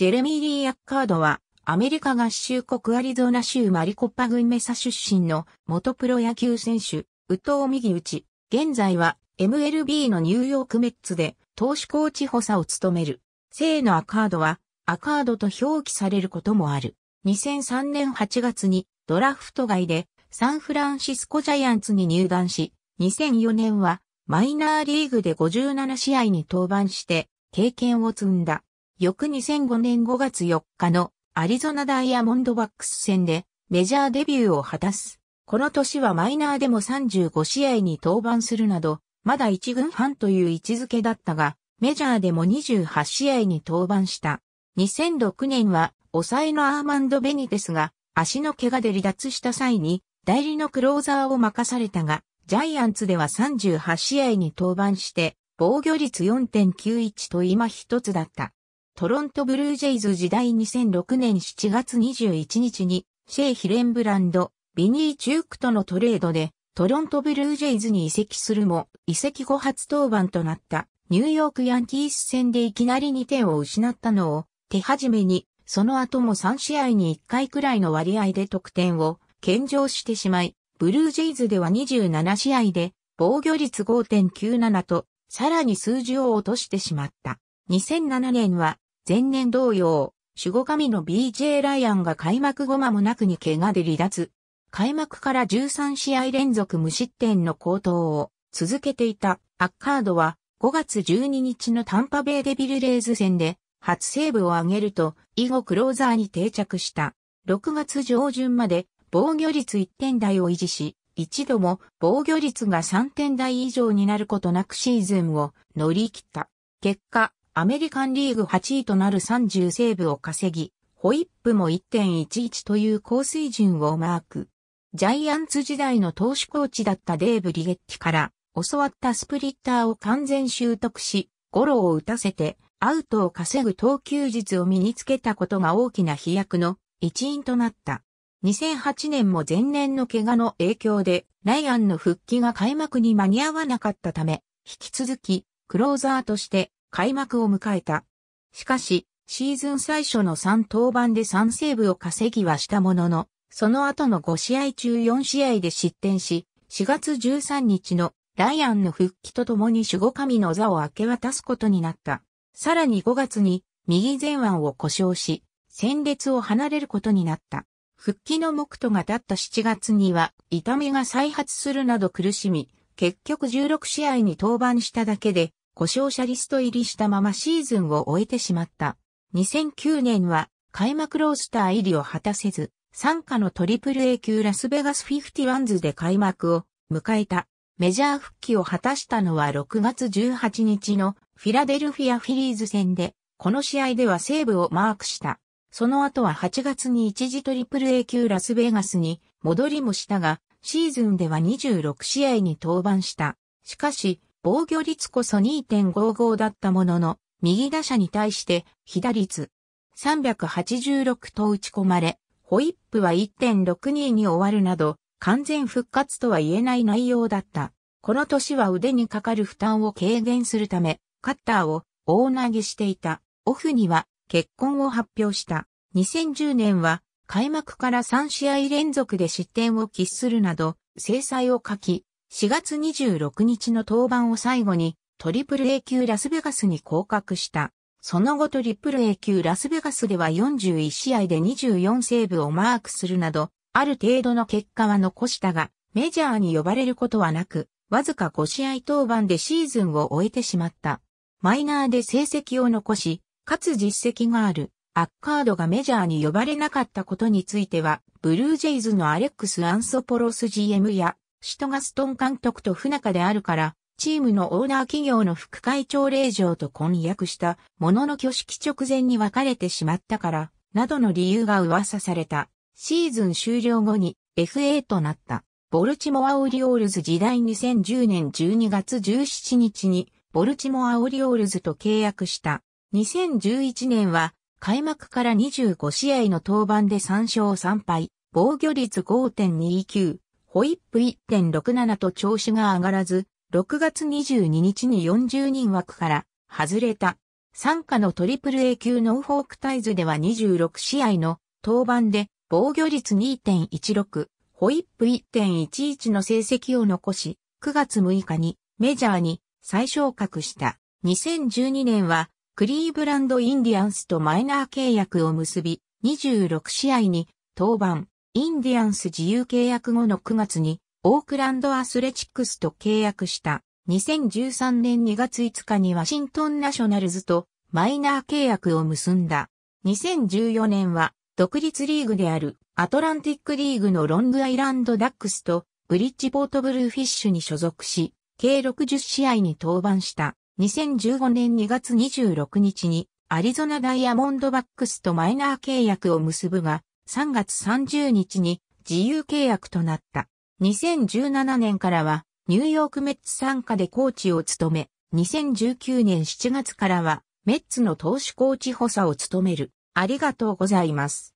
ジェレミー・リー・アッカードは、アメリカ合衆国アリゾナ州マリコッパ郡メサ出身の元プロ野球選手、宇藤右ち。現在は MLB のニューヨークメッツで投手コーチ補佐を務める。聖のアカードはアカードと表記されることもある。2003年8月にドラフト外でサンフランシスコジャイアンツに入団し、2004年はマイナーリーグで57試合に登板して経験を積んだ。翌2005年5月4日のアリゾナダイヤモンドバックス戦でメジャーデビューを果たす。この年はマイナーでも35試合に登板するなど、まだ一軍ファンという位置づけだったが、メジャーでも28試合に登板した。2006年は抑えのアーマンド・ベニテスが足の怪我で離脱した際に代理のクローザーを任されたが、ジャイアンツでは38試合に登板して、防御率4.91と今一つだった。トロントブルージェイズ時代2006年7月21日に、シェイ・ヒレンブランド、ビニー・チュークとのトレードで、トロントブルージェイズに移籍するも、移籍後初登板となったニューヨークヤンキース戦でいきなり2点を失ったのを手始めに、その後も3試合に1回くらいの割合で得点を献上してしまい、ブルージェイズでは27試合で防御率5.97と、さらに数字を落としてしまった。2007年は前年同様、守護神の BJ ライアンが開幕後間もなくに怪我で離脱。開幕から13試合連続無失点の高騰を続けていたアッカードは5月12日のタンパベイデビルレーズ戦で初セーブを挙げると以後クローザーに定着した。6月上旬まで防御率1点台を維持し、一度も防御率が3点台以上になることなくシーズンを乗り切った。結果、アメリカンリーグ8位となる30セーブを稼ぎ、ホイップも1.11という高水準をマーク。ジャイアンツ時代の投手コーチだったデーブ・リゲッティから教わったスプリッターを完全習得し、ゴロを打たせてアウトを稼ぐ投球術を身につけたことが大きな飛躍の一因となった。2008年も前年の怪我の影響でライアンの復帰が開幕に間に合わなかったため、引き続きクローザーとして開幕を迎えた。しかし、シーズン最初の3登板で3セーブを稼ぎはしたものの、その後の5試合中4試合で失点し、4月13日のライアンの復帰とともに守護神の座を明け渡すことになった。さらに5月に右前腕を故障し、戦列を離れることになった。復帰の目途が立った7月には痛みが再発するなど苦しみ、結局16試合に登板しただけで故障者リスト入りしたままシーズンを終えてしまった。2009年は開幕ロースター入りを果たせず、参加のトリプル A 級ラスベガスフフィィテワンズで開幕を迎えた。メジャー復帰を果たしたのは6月18日のフィラデルフィアフィリーズ戦で、この試合ではセーブをマークした。その後は8月に一時トリプル A 級ラスベガスに戻りもしたが、シーズンでは26試合に登板した。しかし、防御率こそ2.55だったものの、右打者に対して、被打率386と打ち込まれ、ホイップは1.62に終わるなど、完全復活とは言えない内容だった。この年は腕にかかる負担を軽減するため、カッターを大投げしていた。オフには結婚を発表した。2010年は開幕から3試合連続で失点を喫するなど、精裁を書き、4月26日の登板を最後にトリプル A 級ラスベガスに降格した。その後トリプル A 級ラスベガスでは41試合で24セーブをマークするなど、ある程度の結果は残したが、メジャーに呼ばれることはなく、わずか5試合登板でシーズンを終えてしまった。マイナーで成績を残し、かつ実績がある、アッカードがメジャーに呼ばれなかったことについては、ブルージェイズのアレックス・アンソポロス GM や、シトガストン監督と不仲であるから、チームのオーナー企業の副会長令嬢と婚約したものの挙式直前に別れてしまったから、などの理由が噂された。シーズン終了後に FA となった。ボルチモア・オリオールズ時代2010年12月17日にボルチモア・オリオールズと契約した。2011年は開幕から25試合の登板で3勝3敗、防御率5.29、ホイップ1.67と調子が上がらず、6月22日に40人枠から外れた。参加のトリプル A 級ノーフォークタイズでは26試合の登板で防御率2.16、ホイップ1.11の成績を残し、9月6日にメジャーに再昇格した。2012年はクリーブランドインディアンスとマイナー契約を結び、26試合に登板。インディアンス自由契約後の9月に、オークランドアスレチックスと契約した。2013年2月5日にワシントンナショナルズとマイナー契約を結んだ。2014年は独立リーグであるアトランティックリーグのロングアイランドダックスとブリッジポートブルーフィッシュに所属し、計60試合に登板した。2015年2月26日にアリゾナダイヤモンドバックスとマイナー契約を結ぶが、3月30日に自由契約となった。2017年からはニューヨークメッツ参加でコーチを務め、2019年7月からはメッツの投手コーチ補佐を務める。ありがとうございます。